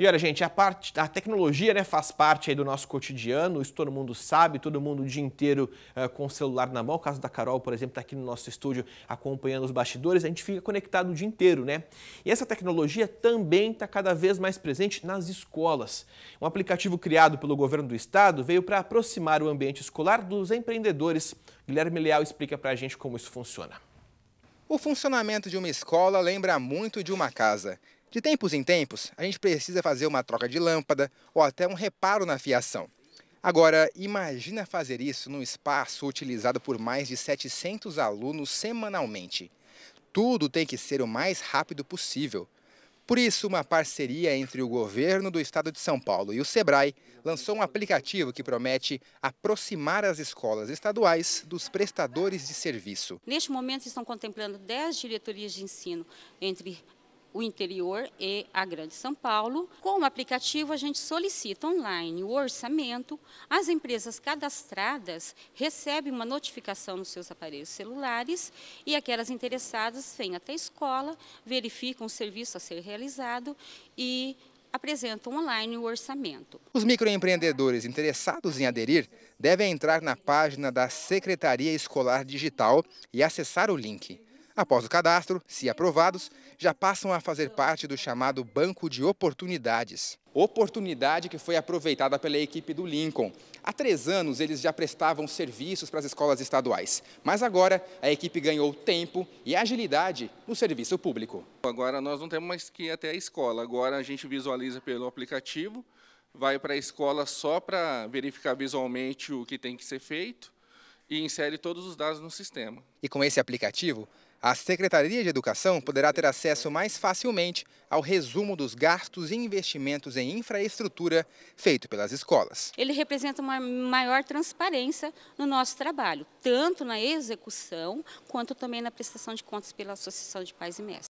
E olha, gente, a, parte, a tecnologia né, faz parte do nosso cotidiano, isso todo mundo sabe, todo mundo o dia inteiro uh, com o celular na mão. O caso da Carol, por exemplo, está aqui no nosso estúdio acompanhando os bastidores, a gente fica conectado o dia inteiro, né? E essa tecnologia também está cada vez mais presente nas escolas. Um aplicativo criado pelo governo do estado veio para aproximar o ambiente escolar dos empreendedores. Guilherme Leal explica para a gente como isso funciona. O funcionamento de uma escola lembra muito de uma casa. De tempos em tempos, a gente precisa fazer uma troca de lâmpada ou até um reparo na fiação. Agora, imagina fazer isso num espaço utilizado por mais de 700 alunos semanalmente. Tudo tem que ser o mais rápido possível. Por isso, uma parceria entre o governo do estado de São Paulo e o Sebrae lançou um aplicativo que promete aproximar as escolas estaduais dos prestadores de serviço. Neste momento, estão contemplando 10 diretorias de ensino entre o interior e a Grande São Paulo. Com o aplicativo, a gente solicita online o orçamento, as empresas cadastradas recebem uma notificação nos seus aparelhos celulares e aquelas interessadas vêm até a escola, verificam o serviço a ser realizado e apresentam online o orçamento. Os microempreendedores interessados em aderir devem entrar na página da Secretaria Escolar Digital e acessar o link. Após o cadastro, se aprovados, já passam a fazer parte do chamado Banco de Oportunidades. Oportunidade que foi aproveitada pela equipe do Lincoln. Há três anos eles já prestavam serviços para as escolas estaduais, mas agora a equipe ganhou tempo e agilidade no serviço público. Agora nós não temos mais que ir até a escola, agora a gente visualiza pelo aplicativo, vai para a escola só para verificar visualmente o que tem que ser feito e insere todos os dados no sistema. E com esse aplicativo, a Secretaria de Educação poderá ter acesso mais facilmente ao resumo dos gastos e investimentos em infraestrutura feito pelas escolas. Ele representa uma maior transparência no nosso trabalho, tanto na execução quanto também na prestação de contas pela Associação de Pais e Mestres.